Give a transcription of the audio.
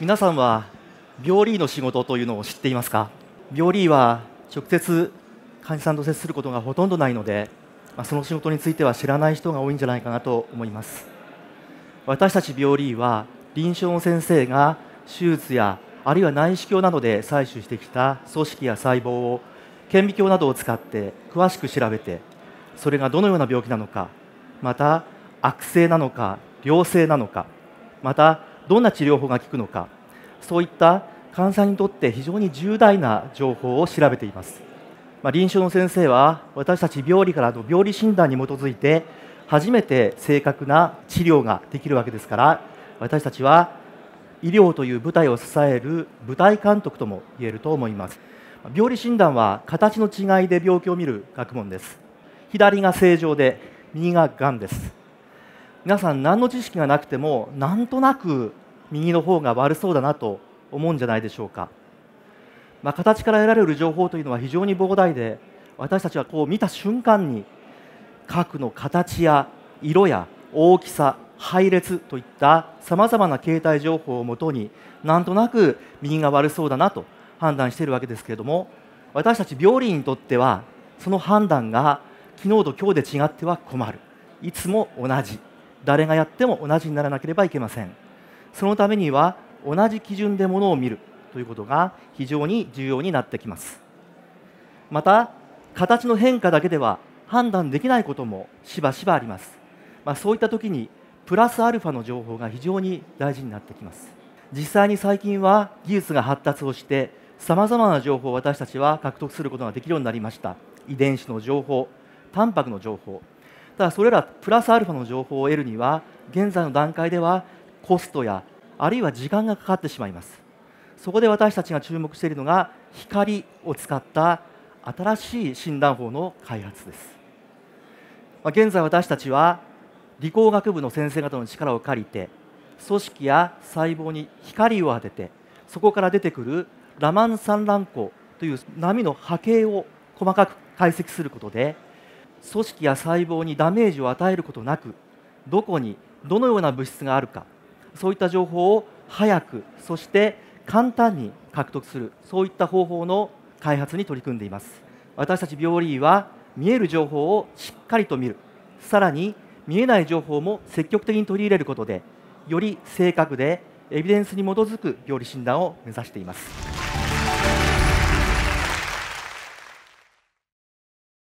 皆さんは病理医の仕事というのを知っていますか病理医は直接患者さんと接することがほとんどないので、まあ、その仕事については知らない人が多いんじゃないかなと思います私たち病理医は臨床の先生が手術やあるいは内視鏡などで採取してきた組織や細胞を顕微鏡などを使って詳しく調べてそれがどのような病気なのかまた悪性なのか良性なのかまたどんな治療法が効くのかそういった患者さんにとって非常に重大な情報を調べています、まあ、臨床の先生は私たち病理からの病理診断に基づいて初めて正確な治療ができるわけですから私たちは医療という舞台を支える舞台監督とも言えると思います病理診断は形の違いで病気を見る学問です左が正常で右ががんです皆さん何の知識がなくてもなんとなく右の方が悪そうだなと思うんじゃないでしょうか、まあ、形から得られる情報というのは非常に膨大で私たちはこう見た瞬間に核の形や色や大きさ配列といったさまざまな携帯情報をもとになんとなく右が悪そうだなと判断しているわけですけれども私たち病理にとってはその判断が昨日と今日で違っては困るいつも同じ誰がやっても同じにならなければいけませんそのためには同じ基準でものを見るということが非常に重要になってきますまた形の変化だけでは判断できないこともしばしばあります、まあ、そういった時にプラスアルファの情報が非常に大事になってきます実際に最近は技術が発達をしてさまざまな情報を私たちは獲得することができるようになりました遺伝子の情報タンパクの情報ただそれらプラスアルファの情報を得るには現在の段階ではコストやあるいは時間がかかってしまいますそこで私たちが注目しているのが光を使った新しい診断法の開発です現在私たちは理工学部の先生方の力を借りて組織や細胞に光を当ててそこから出てくるラマン産卵光という波の波形を細かく解析することで組織や細胞にダメージを与えることなくどこにどのような物質があるかそういった情報を早くそして簡単に獲得するそういった方法の開発に取り組んでいます私たち病理医は見える情報をしっかりと見るさらに見えない情報も積極的に取り入れることでより正確でエビデンスに基づく病理診断を目指しています